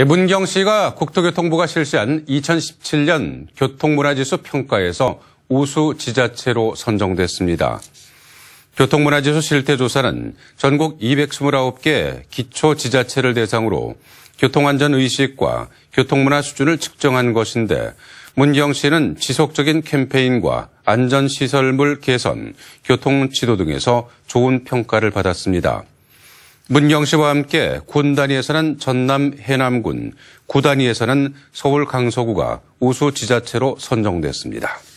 예, 문경 씨가 국토교통부가 실시한 2017년 교통문화지수 평가에서 우수 지자체로 선정됐습니다. 교통문화지수 실태조사는 전국 229개 기초 지자체를 대상으로 교통안전 의식과 교통문화 수준을 측정한 것인데 문경 씨는 지속적인 캠페인과 안전시설물 개선, 교통지도 등에서 좋은 평가를 받았습니다. 문경 씨와 함께 군 단위에서는 전남 해남군, 구 단위에서는 서울 강서구가 우수 지자체로 선정됐습니다.